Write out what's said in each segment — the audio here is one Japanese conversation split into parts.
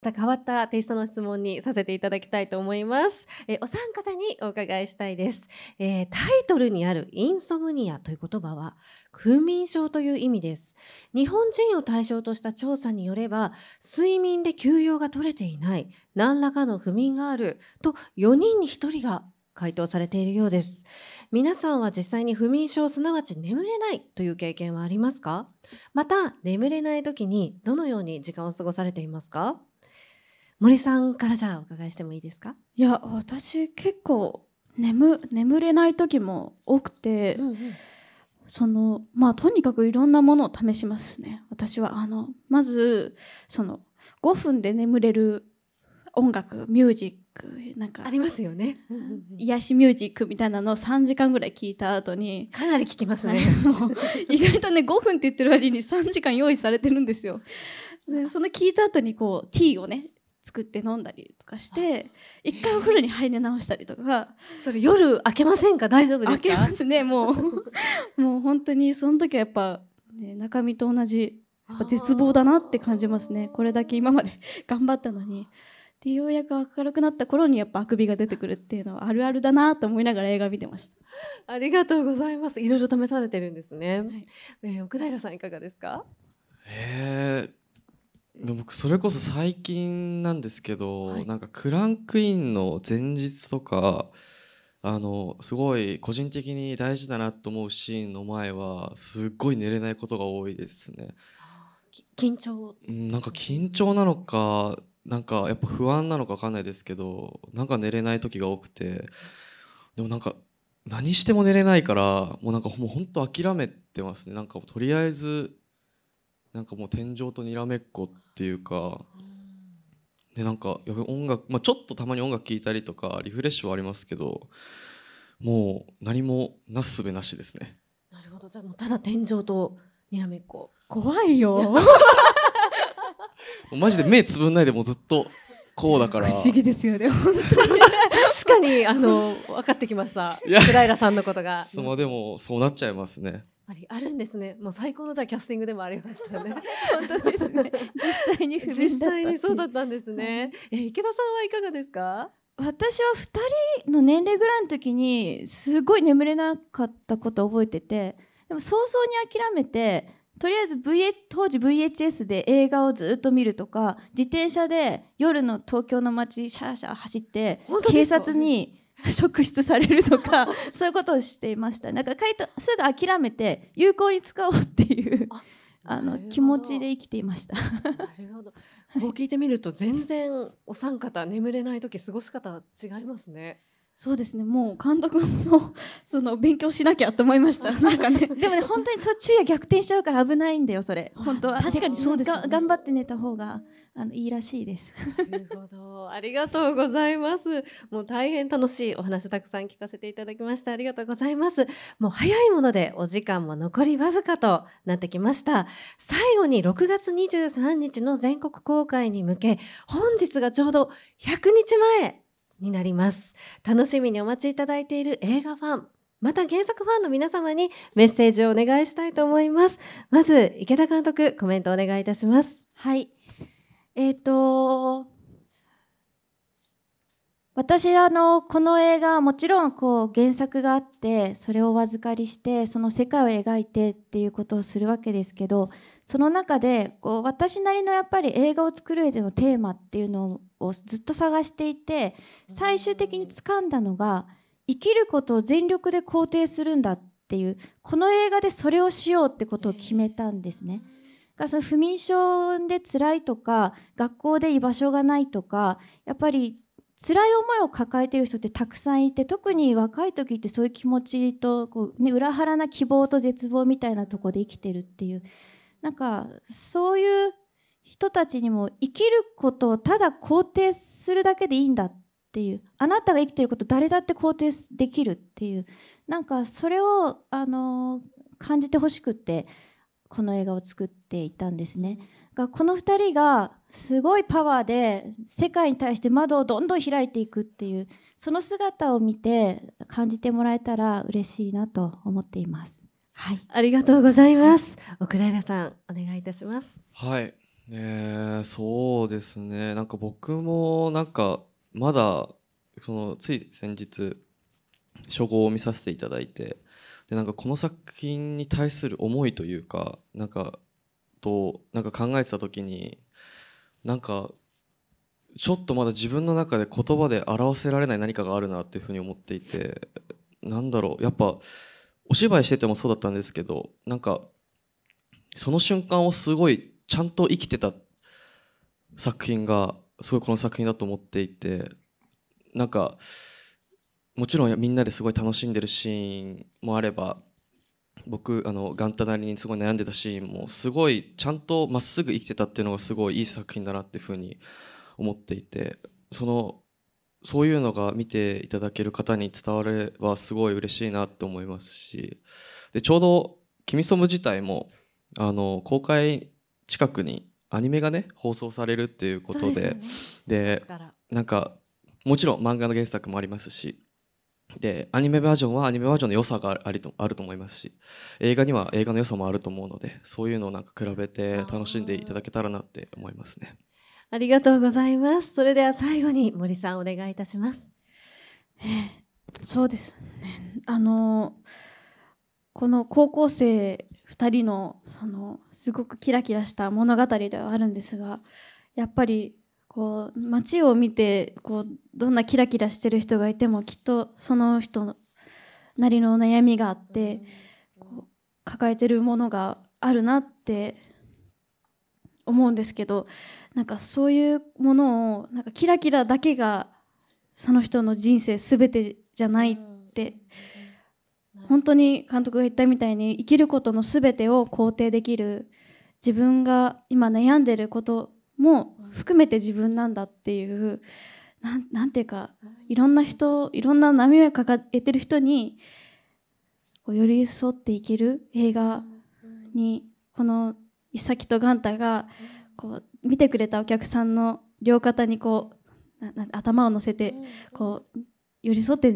た変わったテイストの質問にさせていただきたいと思います。えお三方にお伺いしたいです、えー、タイトルにあるインソムニアという言葉は、不眠症という意味です。日本人を対象とした調査によれば、睡眠で休養が取れていない、何らかの不眠があると4人に1人が回答されているようです。皆さんは実際に不眠症すなわち眠れないという経験はありますかまた眠れない時にどのように時間を過ごされていますか森さんからじゃあお伺いしてもいいですかいや私結構眠眠れない時も多くて、うんうん、そのまあとにかくいろんなものを試しますね私はあのまずその5分で眠れる音楽ミュージックなんかありますよね、うんうんうん、癒しミュージックみたいなのを3時間ぐらい聞いた後にかなり聞きますね 意外とね5分って言ってる割に3時間用意されてるんですよでその聞いた後にこうティーをね作って飲んだりとかして一回お風呂に入り直したりとかそれ夜開けませんか大丈夫ですかけますねもう もう本当にその時はやっぱ、ね、中身と同じやっぱ絶望だなって感じますねこれだけ今まで 頑張ったのにでようやく明るくなった頃にやっぱあくびが出てくるっていうのはあるあるだなと思いながら映画見てましたありがとうございますいろいろ試されてるんですね、はい、えー、奥平さんいかがですかえー、でも僕それこそ最近なんですけど、はい、なんかクランクインの前日とかあのすごい個人的に大事だなと思うシーンの前はすっごい寝れないことが多いですね。緊張なんか緊張なのかなんかやっぱ不安なのか分かんないですけどなんか寝れない時が多くてでもなんか何しても寝れないからもうなんかもうほんと諦めてますねなんかとりあえずなんかもう天井とにらめっこっていうかでなんか音楽、まあ、ちょっとたまに音楽聴いたりとかリフレッシュはありますけどもう何もなすすべなしですねなるほどじゃあもうただ天井とにらめっこ怖いよ マジで目つぶんないでもうずっとこうだから不思議ですよね本当に確かにあの分かってきました小平さんのことがそうでもそうなっちゃいますねぱりあるんですね。もう最高のじゃキャスティングでもありましたね。本当ですね。実際に実際にそうだったんですね。え池田さんはいかがですか？私は二人の年齢ぐらいの時にすごい眠れなかったこと覚えててでも早々に諦めてとりあえず、VH、当時 VHS で映画をずっと見るとか自転車で夜の東京の街シャーシャー走って警察に 職質されるとかそういうことをしていましたなんか回答すぐ諦めて有効に使おうっていうあの気持ちで生きていましたなるほどこう聞いてみると全然お三方眠れない時過ごし方違いますねそうですねもう監督の その勉強しなきゃと思いましたなんかね でもね本当にそ昼夜逆転しちゃうから危ないんだよそれ本当は確かにそうです、ね、頑張って寝た方があのいいらしいです。なるほど、ありがとうございます。もう大変楽しいお話たくさん聞かせていただきました。ありがとうございます。もう早いものでお時間も残りわずかとなってきました。最後に6月23日の全国公開に向け、本日がちょうど100日前になります楽しみにお待ちいただいている映画ファンまた原作ファンの皆様にメッセージをお願いしたいと思いますまず池田監督コメントお願いいたしますはいえっ、ー、と私あのこの映画もちろんこう原作があってそれをお預かりしてその世界を描いてっていうことをするわけですけどその中でこう私なりのやっぱり映画を作る上でのテーマっていうのをずっと探していて最終的に掴んだのが生きることを全力で肯定するんだっていうこの映画でそれをしようってことを決めたんですね。だからその不眠症で辛いとか学校で居場所がないとかやっぱり辛い思いを抱えてる人ってたくさんいて特に若い時ってそういう気持ちとこう、ね、裏腹な希望と絶望みたいなとこで生きてるっていうなんかそういう人たちにも生きることをただ肯定するだけでいいんだっていうあなたが生きてること誰だって肯定できるっていうなんかそれをあの感じてほしくってこの映画を作っていたんですね。がこの2人がすごいパワーで世界に対して窓をどんどん開いていくっていうその姿を見て感じてもらえたら嬉しいなと思っています。はい、ありがとうございます。奥平さんお願いいたします。はい、ねそうですねなんか僕もなんかまだそのつい先日初号を見させていただいてでなんかこの作品に対する思いというかなんかとなんか考えてた時になんかちょっとまだ自分の中で言葉で表せられない何かがあるなっていうふうに思っていてなんだろうやっぱお芝居しててもそうだったんですけどなんかその瞬間をすごいちゃんと生きてた作品がすごいこの作品だと思っていてなんかもちろんみんなですごい楽しんでるシーンもあれば僕あの元旦なりにすごい悩んでたシーンもすごいちゃんとまっすぐ生きてたっていうのがすごいいい作品だなっていうふうに思っていてそのそういうのが見ていただける方に伝わればすごい嬉しいなって思いますしでちょうど「君そむ」自体もあの公開近くにアニメがね放送されるっていうことでで,、ね、でなんかもちろん漫画の原作もありますしでアニメバージョンはアニメバージョンの良さがありとあると思いますし映画には映画の良さもあると思うのでそういうのをなんか比べて楽しんでいただけたらなって思いますねありがとうございますそれでは最後に森さんお願いいたします、えー、そうですねあのこの高校生2人のそのすごくキラキラした物語ではあるんですがやっぱりこう街を見てこうどんなキラキラしてる人がいてもきっとその人なりの悩みがあってこう抱えてるものがあるなって思うんですけどなんかそういうものをなんかキラキラだけがその人の人生全てじゃないって。うん本当に監督が言ったみたいに生きることの全てを肯定できる自分が今悩んでることも含めて自分なんだっていう何ていうかいろんな人いろんな波を抱えてる人に寄り添っていける映画にこのサキとガンタがこう見てくれたお客さんの両肩にこう頭を乗せてこう寄り添って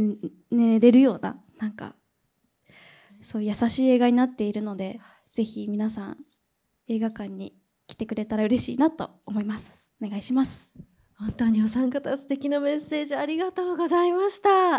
寝れるようななんかそう優しい映画になっているのでぜひ皆さん映画館に来てくれたら嬉しいなと思いますお願いします本当にお三方素敵なメッセージありがとうございました